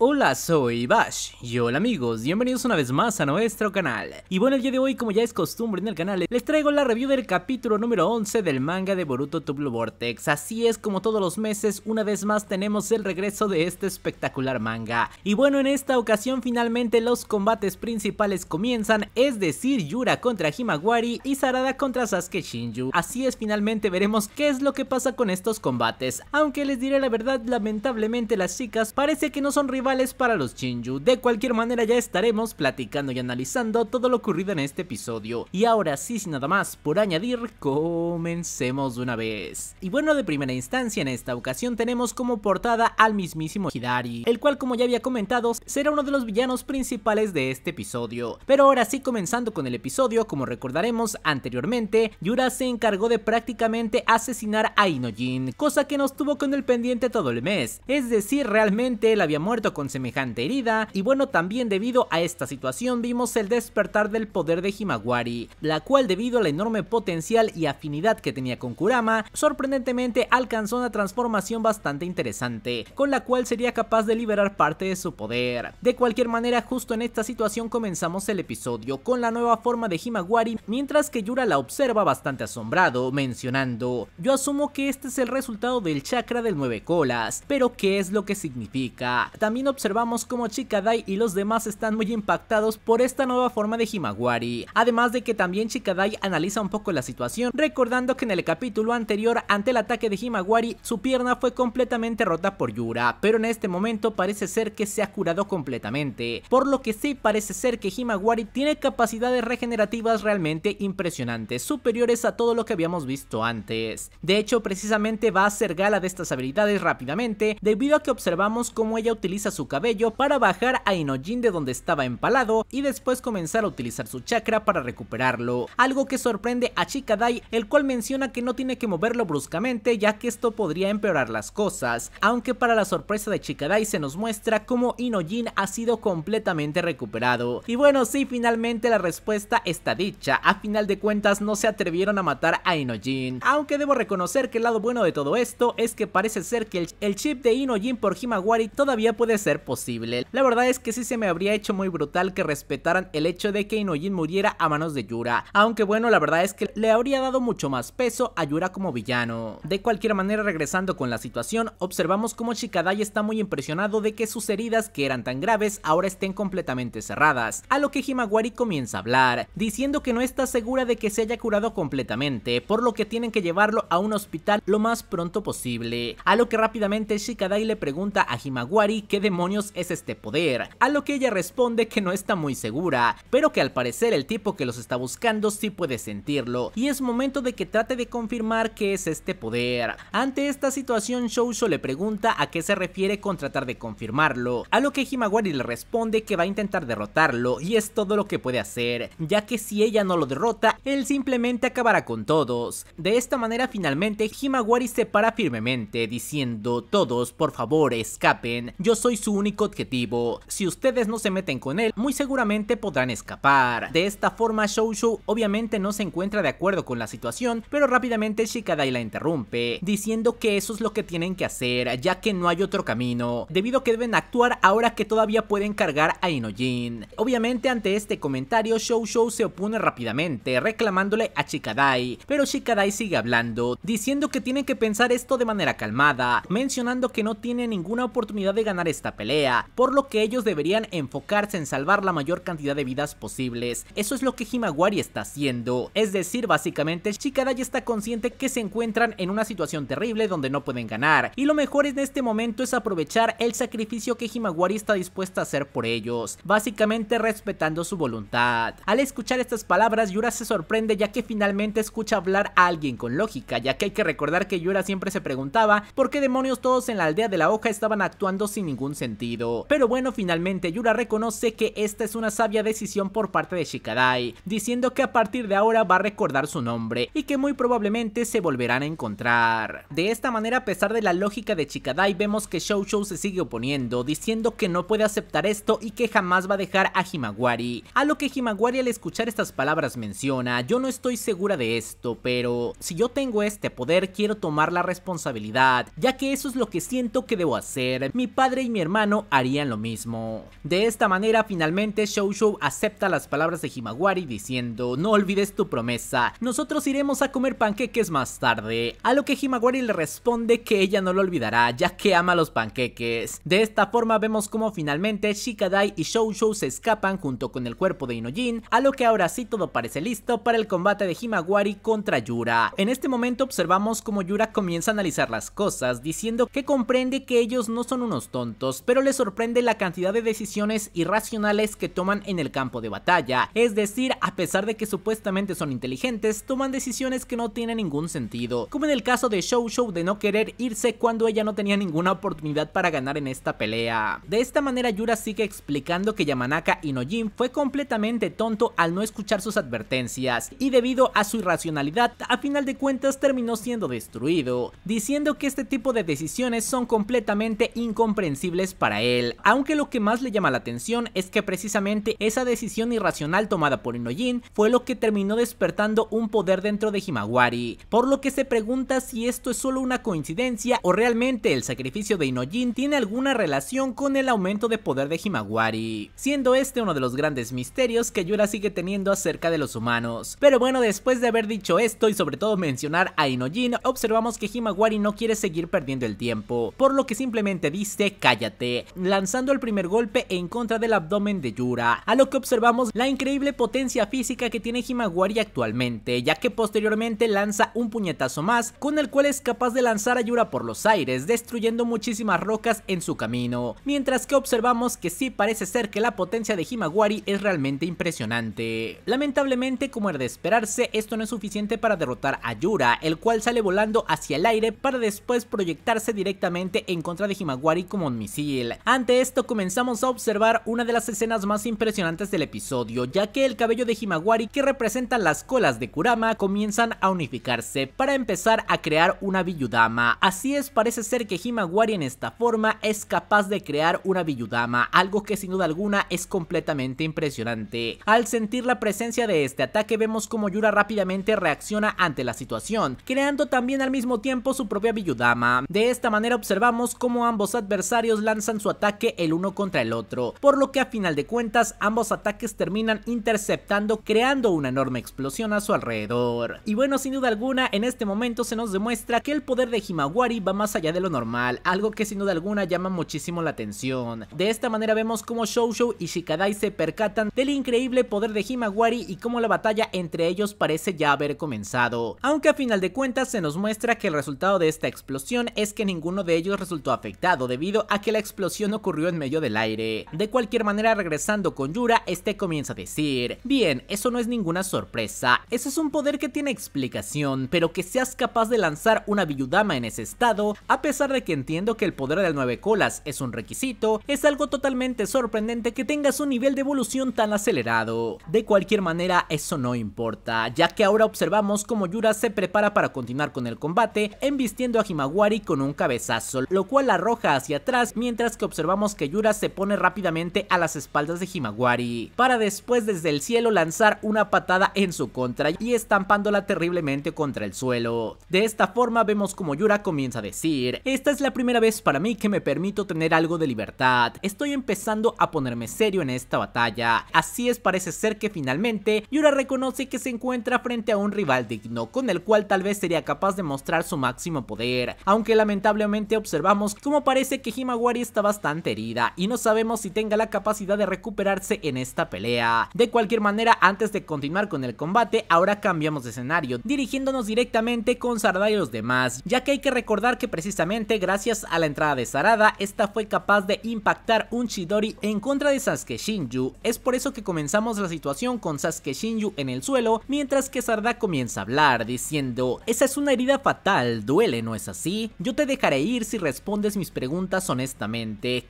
Hola, soy Bash y hola amigos, bienvenidos una vez más a nuestro canal. Y bueno, el día de hoy, como ya es costumbre en el canal, les traigo la review del capítulo número 11 del manga de Boruto Tublo Vortex. Así es, como todos los meses, una vez más tenemos el regreso de este espectacular manga. Y bueno, en esta ocasión finalmente los combates principales comienzan, es decir, Yura contra Himawari y Sarada contra Sasuke Shinju. Así es, finalmente veremos qué es lo que pasa con estos combates. Aunque les diré la verdad, lamentablemente las chicas parece que no son rivales para los Chinju. De cualquier manera ya estaremos platicando y analizando todo lo ocurrido en este episodio. Y ahora sí, sin nada más por añadir, comencemos de una vez. Y bueno, de primera instancia en esta ocasión tenemos como portada al mismísimo Hidari, el cual como ya había comentado, será uno de los villanos principales de este episodio. Pero ahora sí, comenzando con el episodio, como recordaremos anteriormente, Yura se encargó de prácticamente asesinar a Inojin, cosa que nos tuvo con el pendiente todo el mes. Es decir, realmente él había muerto con semejante herida y bueno también debido a esta situación vimos el despertar del poder de Himawari, la cual debido al enorme potencial y afinidad que tenía con Kurama, sorprendentemente alcanzó una transformación bastante interesante, con la cual sería capaz de liberar parte de su poder. De cualquier manera justo en esta situación comenzamos el episodio con la nueva forma de Himawari mientras que Yura la observa bastante asombrado, mencionando, yo asumo que este es el resultado del chakra del nueve colas, pero ¿qué es lo que significa? También observamos cómo Chikadai y los demás están muy impactados por esta nueva forma de Himawari, además de que también Chikadai analiza un poco la situación, recordando que en el capítulo anterior ante el ataque de Himawari su pierna fue completamente rota por Yura, pero en este momento parece ser que se ha curado completamente, por lo que sí parece ser que Himawari tiene capacidades regenerativas realmente impresionantes, superiores a todo lo que habíamos visto antes. De hecho, precisamente va a hacer gala de estas habilidades rápidamente, debido a que observamos cómo ella utiliza su su cabello para bajar a Inojin de donde estaba empalado y después comenzar a utilizar su chakra para recuperarlo, algo que sorprende a Chikadai el cual menciona que no tiene que moverlo bruscamente ya que esto podría empeorar las cosas, aunque para la sorpresa de Chikadai se nos muestra cómo Inojin ha sido completamente recuperado. Y bueno si finalmente la respuesta está dicha, a final de cuentas no se atrevieron a matar a Inojin, aunque debo reconocer que el lado bueno de todo esto es que parece ser que el, chip de Inojin por Himawari todavía puede ser posible. La verdad es que sí se me habría hecho muy brutal que respetaran el hecho de que Inojin muriera a manos de Yura, aunque bueno, la verdad es que le habría dado mucho más peso a Yura como villano. De cualquier manera, regresando con la situación, observamos cómo Shikadai está muy impresionado de que sus heridas que eran tan graves ahora estén completamente cerradas, a lo que Himawari comienza a hablar, diciendo que no está segura de que se haya curado completamente, por lo que tienen que llevarlo a un hospital lo más pronto posible, a lo que rápidamente Shikadai le pregunta a Himawari que de demonios es este poder, a lo que ella responde que no está muy segura, pero que al parecer el tipo que los está buscando sí puede sentirlo, y es momento de que trate de confirmar que es este poder. Ante esta situación, Shoujo le pregunta a qué se refiere con tratar de confirmarlo, a lo que Himawari le responde que va a intentar derrotarlo, y es todo lo que puede hacer, ya que si ella no lo derrota, él simplemente acabará con todos. De esta manera finalmente Himawari se para firmemente, diciendo, todos por favor escapen, yo soy su único objetivo. Si ustedes no se meten con él, muy seguramente podrán escapar. De esta forma, Shou obviamente no se encuentra de acuerdo con la situación, pero rápidamente Shikadai la interrumpe, diciendo que eso es lo que tienen que hacer, ya que no hay otro camino, debido a que deben actuar ahora que todavía pueden cargar a Inojin. Obviamente ante este comentario, Shou se opone rápidamente, reclamándole a Shikadai, pero Shikadai sigue hablando, diciendo que tienen que pensar esto de manera calmada, mencionando que no tiene ninguna oportunidad de ganar esta pelea, por lo que ellos deberían enfocarse en salvar la mayor cantidad de vidas posibles. Eso es lo que Himawari está haciendo, es decir, básicamente Shikadai está consciente que se encuentran en una situación terrible donde no pueden ganar, y lo mejor en este momento es aprovechar el sacrificio que Himawari está dispuesta a hacer por ellos, básicamente respetando su voluntad. Al escuchar estas palabras, Yura se sorprende ya que finalmente escucha hablar a alguien con lógica, ya que hay que recordar que Yura siempre se preguntaba por qué demonios todos en la aldea de la hoja estaban actuando sin ningún sentido. Pero bueno, finalmente Yura reconoce que esta es una sabia decisión por parte de Shikadai, diciendo que a partir de ahora va a recordar su nombre y que muy probablemente se volverán a encontrar. De esta manera, a pesar de la lógica de Shikadai, vemos que Shou Shou se sigue oponiendo, diciendo que no puede aceptar esto y que jamás va a dejar a Himawari. A lo que Himawari al escuchar estas palabras menciona, yo no estoy segura de esto, pero si yo tengo este poder quiero tomar la responsabilidad, ya que eso es lo que siento que debo hacer. Mi padre y mi hermano harían lo mismo. De esta manera, finalmente Shou acepta las palabras de Himawari diciendo, no olvides tu promesa, nosotros iremos a comer panqueques más tarde, a lo que Himawari le responde que ella no lo olvidará, ya que ama los panqueques. De esta forma vemos como finalmente Shikadai y Shou se escapan junto con el cuerpo de Inojin, a lo que ahora sí todo parece listo para el combate de Himawari contra Yura. En este momento observamos como Yura comienza a analizar las cosas, diciendo que comprende que ellos no son unos tontos, pero les sorprende la cantidad de decisiones irracionales que toman en el campo de batalla, es decir, a pesar de que supuestamente son inteligentes, toman decisiones que no tienen ningún sentido, como en el caso de Show Show de no querer irse cuando ella no tenía ninguna oportunidad para ganar en esta pelea. De esta manera Yura sigue explicando que Yamanaka Nojin fue completamente tonto al no escuchar sus advertencias, y debido a su irracionalidad, a final de cuentas terminó siendo destruido, diciendo que este tipo de decisiones son completamente incomprensibles para él, aunque lo que más le llama la atención es que precisamente esa decisión irracional tomada por Inojin fue lo que terminó despertando un poder dentro de Himawari, por lo que se pregunta si esto es solo una coincidencia o realmente el sacrificio de Inojin tiene alguna relación con el aumento de poder de Himawari, siendo este uno de los grandes misterios que Yura sigue teniendo acerca de los humanos. Pero bueno, después de haber dicho esto y sobre todo mencionar a Inojin, observamos que Himawari no quiere seguir perdiendo el tiempo, por lo que simplemente dice cállate lanzando el primer golpe en contra del abdomen de Yura, a lo que observamos la increíble potencia física que tiene Himawari actualmente, ya que posteriormente lanza un puñetazo más, con el cual es capaz de lanzar a Yura por los aires, destruyendo muchísimas rocas en su camino, mientras que observamos que sí parece ser que la potencia de Himawari es realmente impresionante. Lamentablemente, como era de esperarse, esto no es suficiente para derrotar a Yura, el cual sale volando hacia el aire para después proyectarse directamente en contra de Himawari como un misil ante esto comenzamos a observar una de las escenas más impresionantes del episodio, ya que el cabello de Himawari que representa las colas de Kurama comienzan a unificarse para empezar a crear una Biyudama. Así es, parece ser que Himawari en esta forma es capaz de crear una Biyudama, algo que sin duda alguna es completamente impresionante. Al sentir la presencia de este ataque vemos como Yura rápidamente reacciona ante la situación, creando también al mismo tiempo su propia Biyudama. De esta manera observamos cómo ambos adversarios lanzan su ataque el uno contra el otro, por lo que a final de cuentas ambos ataques terminan interceptando creando una enorme explosión a su alrededor. Y bueno, sin duda alguna, en este momento se nos demuestra que el poder de Himawari va más allá de lo normal, algo que sin duda alguna llama muchísimo la atención. De esta manera vemos cómo Shou y Shikadai se percatan del increíble poder de Himawari y cómo la batalla entre ellos parece ya haber comenzado. Aunque a final de cuentas se nos muestra que el resultado de esta explosión es que ninguno de ellos resultó afectado debido a que la explosión ocurrió en medio del aire. De cualquier manera, regresando con Yura, este comienza a decir, bien, eso no es ninguna sorpresa, ese es un poder que tiene explicación, pero que seas capaz de lanzar una viudama en ese estado, a pesar de que entiendo que el poder del nueve colas es un requisito, es algo totalmente sorprendente que tengas un nivel de evolución tan acelerado. De cualquier manera, eso no importa, ya que ahora observamos cómo Yura se prepara para continuar con el combate, embistiendo a Himawari con un cabezazo, lo cual la arroja hacia atrás mientras mientras que observamos que Yura se pone rápidamente a las espaldas de Himawari, para después desde el cielo lanzar una patada en su contra y estampándola terriblemente contra el suelo. De esta forma vemos como Yura comienza a decir, esta es la primera vez para mí que me permito tener algo de libertad, estoy empezando a ponerme serio en esta batalla, así es parece ser que finalmente Yura reconoce que se encuentra frente a un rival digno con el cual tal vez sería capaz de mostrar su máximo poder, aunque lamentablemente observamos cómo parece que Himawari está bastante herida y no sabemos si tenga la capacidad de recuperarse en esta pelea. De cualquier manera, antes de continuar con el combate, ahora cambiamos de escenario, dirigiéndonos directamente con Sarada y los demás, ya que hay que recordar que precisamente gracias a la entrada de Sarada, esta fue capaz de impactar un Chidori en contra de Sasuke Shinju. Es por eso que comenzamos la situación con Sasuke Shinju en el suelo, mientras que Sarada comienza a hablar, diciendo, esa es una herida fatal, duele, ¿no es así? Yo te dejaré ir si respondes mis preguntas honestamente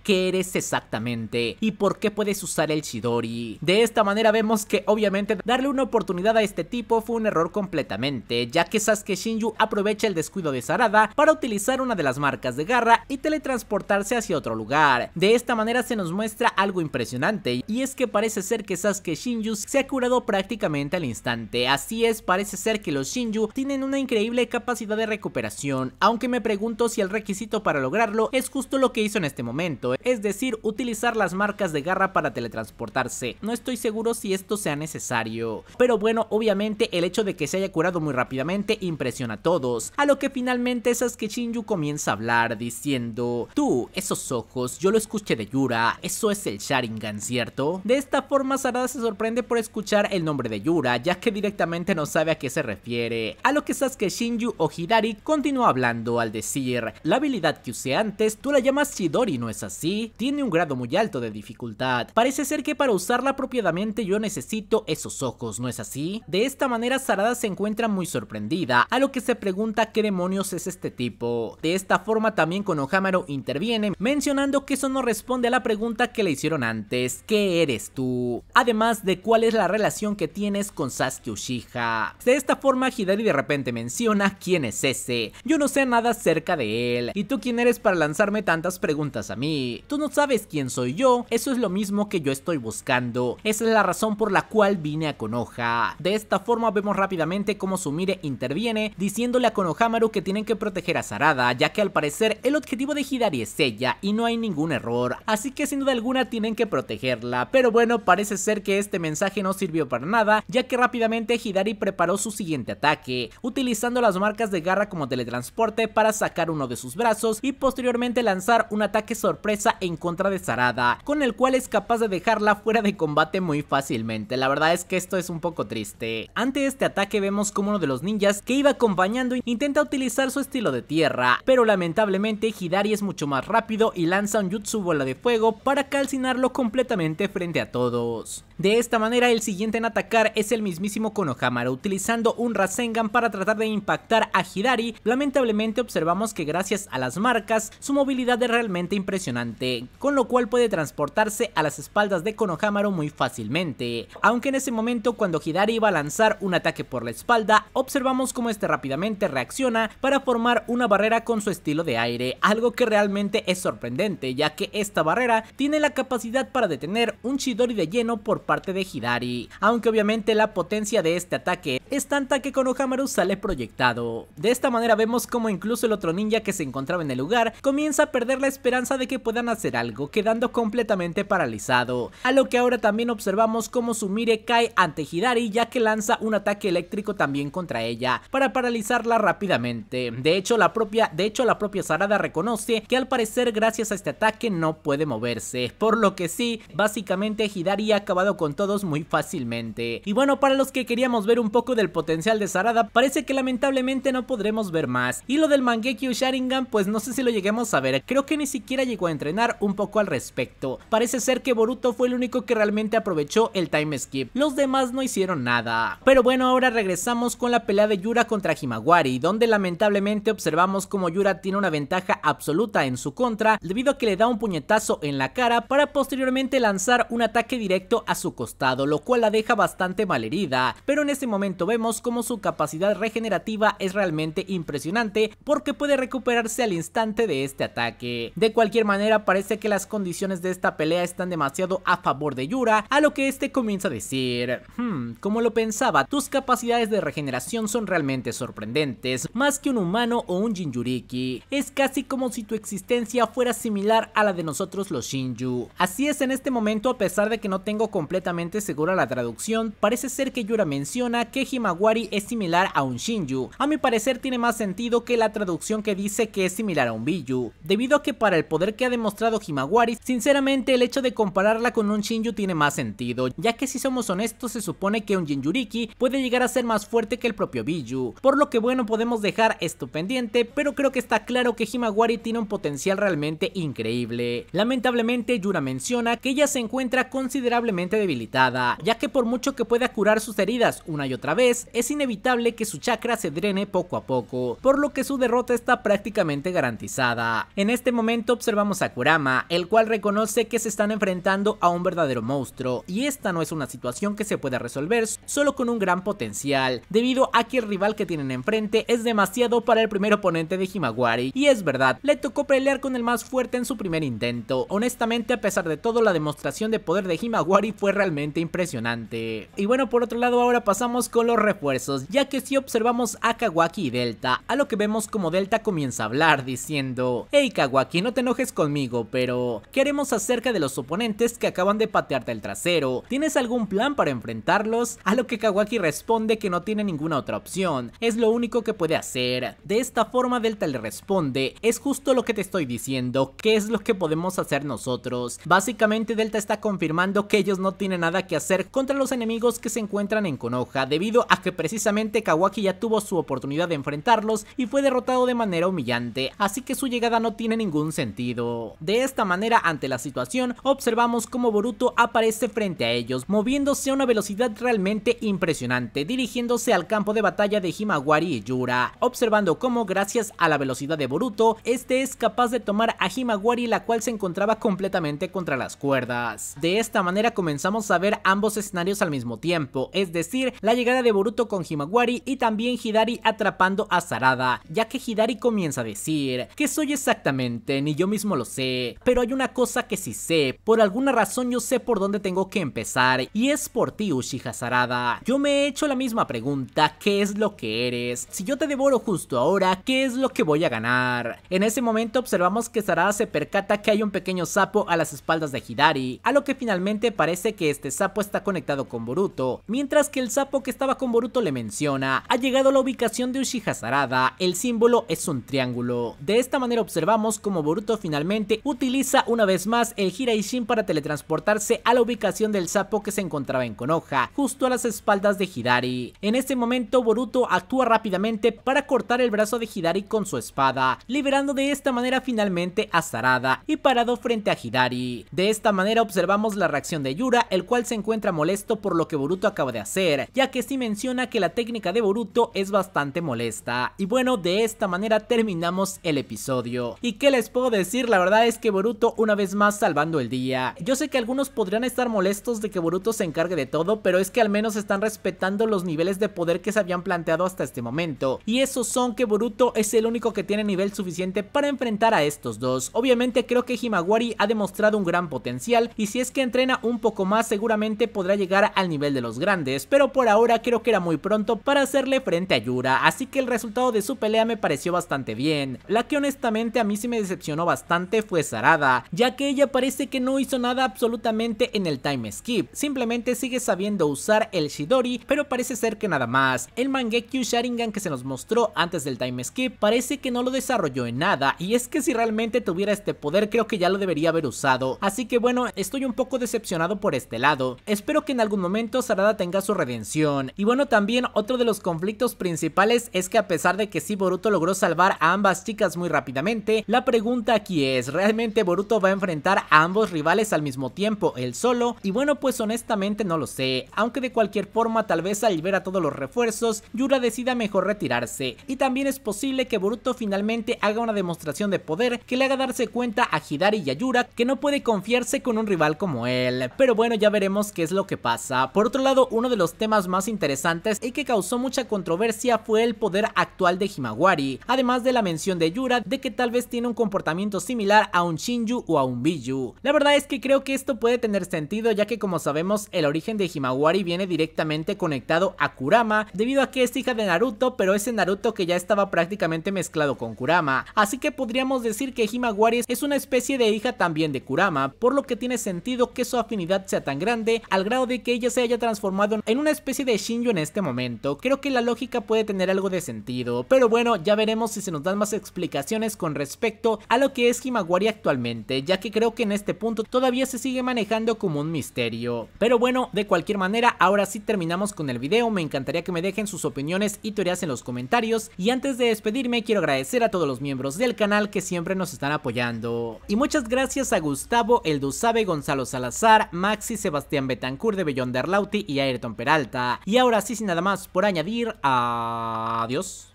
qué eres exactamente y por qué puedes usar el Shidori. De esta manera vemos que obviamente darle una oportunidad a este tipo fue un error completamente, ya que Sasuke Shinju aprovecha el descuido de Sarada para utilizar una de las marcas de garra y teletransportarse hacia otro lugar. De esta manera se nos muestra algo impresionante y es que parece ser que Sasuke Shinju se ha curado prácticamente al instante, así es, parece ser que los Shinju tienen una increíble capacidad de recuperación, aunque me pregunto si el requisito para lograrlo es justo lo que hizo en este momento, es decir, utilizar las marcas de garra para teletransportarse. No estoy seguro si esto sea necesario. Pero bueno, obviamente el hecho de que se haya curado muy rápidamente impresiona a todos, a lo que finalmente Sasuke Shinju comienza a hablar diciendo, tú, esos ojos, yo lo escuché de Yura, eso es el Sharingan, ¿cierto? De esta forma Sarada se sorprende por escuchar el nombre de Yura, ya que directamente no sabe a qué se refiere, a lo que Sasuke Shinju o Hidari continúa hablando al decir, la habilidad que usé antes tú la llamas Shido y ¿no es así? Tiene un grado muy alto de dificultad. Parece ser que para usarla apropiadamente yo necesito esos ojos, ¿no es así? De esta manera Sarada se encuentra muy sorprendida, a lo que se pregunta qué demonios es este tipo. De esta forma también Konohamaru interviene, mencionando que eso no responde a la pregunta que le hicieron antes, ¿qué eres tú? Además de cuál es la relación que tienes con Sasuke Uchiha. De esta forma Hidari de repente menciona quién es ese, yo no sé nada acerca de él, y tú quién eres para lanzarme tantas preguntas a mí, tú no sabes quién soy yo, eso es lo mismo que yo estoy buscando. Esa es la razón por la cual vine a Konoha. De esta forma vemos rápidamente cómo Sumire interviene diciéndole a Konohamaru que tienen que proteger a Sarada, ya que al parecer el objetivo de Hidari es ella y no hay ningún error, así que sin duda alguna tienen que protegerla. Pero bueno, parece ser que este mensaje no sirvió para nada, ya que rápidamente Hidari preparó su siguiente ataque, utilizando las marcas de garra como teletransporte para sacar uno de sus brazos y posteriormente lanzar un ataque que sorpresa en contra de Sarada, con el cual es capaz de dejarla fuera de combate muy fácilmente. La verdad es que esto es un poco triste. Ante este ataque vemos como uno de los ninjas que iba acompañando intenta utilizar su estilo de tierra, pero lamentablemente Hidari es mucho más rápido y lanza un jutsu bola de fuego para calcinarlo completamente frente a todos. De esta manera el siguiente en atacar es el mismísimo Konohamaru utilizando un Rasengan para tratar de impactar a Hidari, lamentablemente observamos que gracias a las marcas su movilidad es realmente impresionante, con lo cual puede transportarse a las espaldas de Konohamaru muy fácilmente. Aunque en ese momento cuando Hidari iba a lanzar un ataque por la espalda, observamos cómo este rápidamente reacciona para formar una barrera con su estilo de aire, algo que realmente es sorprendente ya que esta barrera tiene la capacidad para detener un Chidori de lleno por parte de Hidari, aunque obviamente la potencia de este ataque es tanta que Konohamaru sale proyectado. De esta manera vemos como incluso el otro ninja que se encontraba en el lugar comienza a perder la esperanza de que puedan hacer algo, quedando completamente paralizado. A lo que ahora también observamos como Sumire cae ante Hidari ya que lanza un ataque eléctrico también contra ella, para paralizarla rápidamente. De hecho la propia, de hecho la propia Sarada reconoce que al parecer gracias a este ataque no puede moverse, por lo que sí, básicamente Hidari ha acabado con todos muy fácilmente. Y bueno, para los que queríamos ver un poco del potencial de Sarada, parece que lamentablemente no podremos ver más. Y lo del Mangekyo Sharingan, pues no sé si lo lleguemos a ver, creo que ni siquiera siquiera llegó a entrenar un poco al respecto. Parece ser que Boruto fue el único que realmente aprovechó el time skip. Los demás no hicieron nada. Pero bueno, ahora regresamos con la pelea de Yura contra Himawari, donde lamentablemente observamos como Yura tiene una ventaja absoluta en su contra debido a que le da un puñetazo en la cara para posteriormente lanzar un ataque directo a su costado, lo cual la deja bastante malherida. Pero en este momento vemos como su capacidad regenerativa es realmente impresionante porque puede recuperarse al instante de este ataque. De cualquier manera, parece que las condiciones de esta pelea están demasiado a favor de Yura, a lo que este comienza a decir, hmm, como lo pensaba, tus capacidades de regeneración son realmente sorprendentes, más que un humano o un Jinjuriki. Es casi como si tu existencia fuera similar a la de nosotros los Shinju. Así es en este momento, a pesar de que no tengo completamente segura la traducción, parece ser que Yura menciona que Himawari es similar a un Shinju. A mi parecer tiene más sentido que la traducción que dice que es similar a un Biju, debido a que para el poder que ha demostrado Himawari, sinceramente el hecho de compararla con un Shinju tiene más sentido, ya que si somos honestos se supone que un Jinjuriki puede llegar a ser más fuerte que el propio Biju, por lo que bueno podemos dejar esto pendiente, pero creo que está claro que Himawari tiene un potencial realmente increíble. Lamentablemente Yura menciona que ella se encuentra considerablemente debilitada, ya que por mucho que pueda curar sus heridas una y otra vez, es inevitable que su chakra se drene poco a poco, por lo que su derrota está prácticamente garantizada. En este momento observamos a Kurama, el cual reconoce que se están enfrentando a un verdadero monstruo, y esta no es una situación que se pueda resolver solo con un gran potencial, debido a que el rival que tienen enfrente es demasiado para el primer oponente de Himawari, y es verdad, le tocó pelear con el más fuerte en su primer intento, honestamente a pesar de todo la demostración de poder de Himawari fue realmente impresionante. Y bueno por otro lado ahora pasamos con los refuerzos, ya que si observamos a Kawaki y Delta, a lo que vemos como Delta comienza a hablar diciendo, hey Kawaki no te enojes conmigo, pero ¿qué haremos acerca de los oponentes que acaban de patearte el trasero? ¿Tienes algún plan para enfrentarlos? A lo que Kawaki responde que no tiene ninguna otra opción, es lo único que puede hacer. De esta forma Delta le responde, es justo lo que te estoy diciendo, ¿qué es lo que podemos hacer nosotros? Básicamente Delta está confirmando que ellos no tienen nada que hacer contra los enemigos que se encuentran en Konoha, debido a que precisamente Kawaki ya tuvo su oportunidad de enfrentarlos y fue derrotado de manera humillante, así que su llegada no tiene ningún sentido de esta manera, ante la situación, observamos cómo Boruto aparece frente a ellos, moviéndose a una velocidad realmente impresionante, dirigiéndose al campo de batalla de Himawari y Yura, observando cómo gracias a la velocidad de Boruto, este es capaz de tomar a Himawari la cual se encontraba completamente contra las cuerdas. De esta manera comenzamos a ver ambos escenarios al mismo tiempo, es decir, la llegada de Boruto con Himawari y también Hidari atrapando a Sarada, ya que Hidari comienza a decir, que soy exactamente? y yo mismo lo sé, pero hay una cosa que sí sé, por alguna razón yo sé por dónde tengo que empezar y es por ti Uchiha Sarada. Yo me he hecho la misma pregunta, ¿qué es lo que eres? Si yo te devoro justo ahora, ¿qué es lo que voy a ganar? En ese momento observamos que Sarada se percata que hay un pequeño sapo a las espaldas de Hidari, a lo que finalmente parece que este sapo está conectado con Boruto, mientras que el sapo que estaba con Boruto le menciona, ha llegado a la ubicación de Uchiha Sarada, el símbolo es un triángulo. De esta manera observamos como Boruto finalmente utiliza una vez más el Hiraishin para teletransportarse a la ubicación del sapo que se encontraba en Konoha, justo a las espaldas de Hidari. En este momento Boruto actúa rápidamente para cortar el brazo de Hidari con su espada, liberando de esta manera finalmente a Sarada y parado frente a Hidari. De esta manera observamos la reacción de Yura, el cual se encuentra molesto por lo que Boruto acaba de hacer, ya que sí menciona que la técnica de Boruto es bastante molesta. Y bueno, de esta manera terminamos el episodio. ¿Y qué les puedo decir, la verdad es que Boruto una vez más salvando el día. Yo sé que algunos podrían estar molestos de que Boruto se encargue de todo, pero es que al menos están respetando los niveles de poder que se habían planteado hasta este momento. Y esos son que Boruto es el único que tiene nivel suficiente para enfrentar a estos dos. Obviamente creo que Himawari ha demostrado un gran potencial y si es que entrena un poco más seguramente podrá llegar al nivel de los grandes, pero por ahora creo que era muy pronto para hacerle frente a Yura, así que el resultado de su pelea me pareció bastante bien. La que honestamente a mí sí me decepcionó bastante fue Sarada, ya que ella parece que no hizo nada absolutamente en el time skip, simplemente sigue sabiendo usar el Shidori, pero parece ser que nada más. El Mangekyu Sharingan que se nos mostró antes del time skip parece que no lo desarrolló en nada, y es que si realmente tuviera este poder creo que ya lo debería haber usado, así que bueno, estoy un poco decepcionado por este lado. Espero que en algún momento Sarada tenga su redención. Y bueno, también otro de los conflictos principales es que a pesar de que si Boruto logró salvar a ambas chicas muy rápidamente, la pregunta aquí es, ¿realmente Boruto va a enfrentar a ambos rivales al mismo tiempo, él solo? Y bueno, pues honestamente no lo sé, aunque de cualquier forma tal vez al ver a todos los refuerzos, Yura decida mejor retirarse. Y también es posible que Boruto finalmente haga una demostración de poder que le haga darse cuenta a Hidari y a Yura que no puede confiarse con un rival como él. Pero bueno, ya veremos qué es lo que pasa. Por otro lado, uno de los temas más interesantes y que causó mucha controversia fue el poder actual de Himawari, además de la mención de Yura de que tal vez tiene un comportamiento similar a un Shinju o a un Biju. La verdad es que creo que esto puede tener sentido ya que como sabemos el origen de Himawari viene directamente conectado a Kurama debido a que es hija de Naruto pero ese Naruto que ya estaba prácticamente mezclado con Kurama, así que podríamos decir que Himawari es una especie de hija también de Kurama, por lo que tiene sentido que su afinidad sea tan grande al grado de que ella se haya transformado en una especie de Shinju en este momento, creo que la lógica puede tener algo de sentido, pero bueno ya veremos si se nos dan más explicaciones con respecto a lo que es Himawari actualmente, ya que creo que en este punto todavía se sigue manejando como un misterio. Pero bueno, de cualquier manera, ahora sí terminamos con el video, me encantaría que me dejen sus opiniones y teorías en los comentarios, y antes de despedirme quiero agradecer a todos los miembros del canal que siempre nos están apoyando. Y muchas gracias a Gustavo, El Dusabe, Gonzalo Salazar, Maxi, Sebastián Betancur de de Lauti y Ayrton Peralta. Y ahora sí, sin nada más por añadir, adiós.